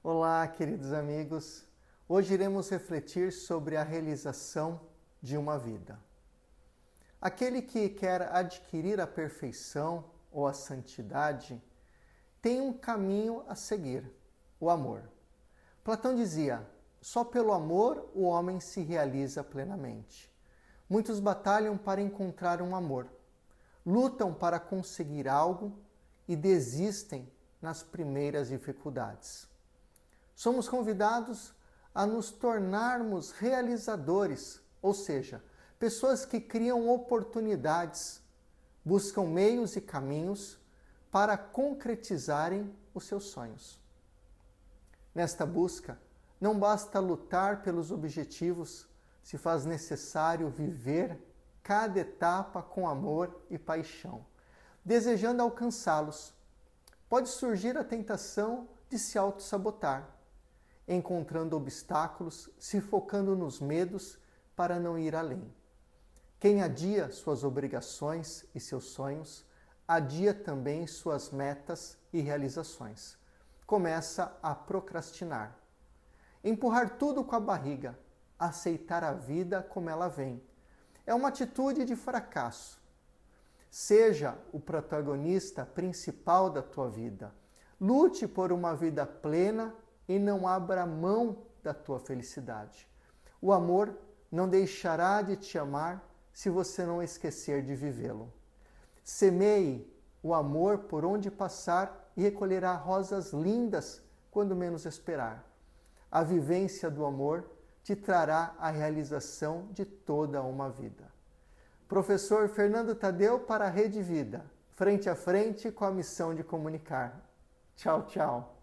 Olá, queridos amigos. Hoje iremos refletir sobre a realização de uma vida. Aquele que quer adquirir a perfeição ou a santidade tem um caminho a seguir: o amor. Platão dizia: só pelo amor o homem se realiza plenamente. Muitos batalham para encontrar um amor, lutam para conseguir algo e desistem nas primeiras dificuldades somos convidados a nos tornarmos realizadores, ou seja, pessoas que criam oportunidades, buscam meios e caminhos para concretizarem os seus sonhos. Nesta busca, não basta lutar pelos objetivos, se faz necessário viver cada etapa com amor e paixão, desejando alcançá-los. Pode surgir a tentação de se auto-sabotar encontrando obstáculos, se focando nos medos para não ir além. Quem adia suas obrigações e seus sonhos, adia também suas metas e realizações. Começa a procrastinar. Empurrar tudo com a barriga, aceitar a vida como ela vem. É uma atitude de fracasso. Seja o protagonista principal da tua vida. Lute por uma vida plena e não abra mão da tua felicidade. O amor não deixará de te amar se você não esquecer de vivê-lo. Semeie o amor por onde passar e recolherá rosas lindas quando menos esperar. A vivência do amor te trará a realização de toda uma vida. Professor Fernando Tadeu para a Rede Vida, frente a frente com a missão de comunicar. Tchau, tchau.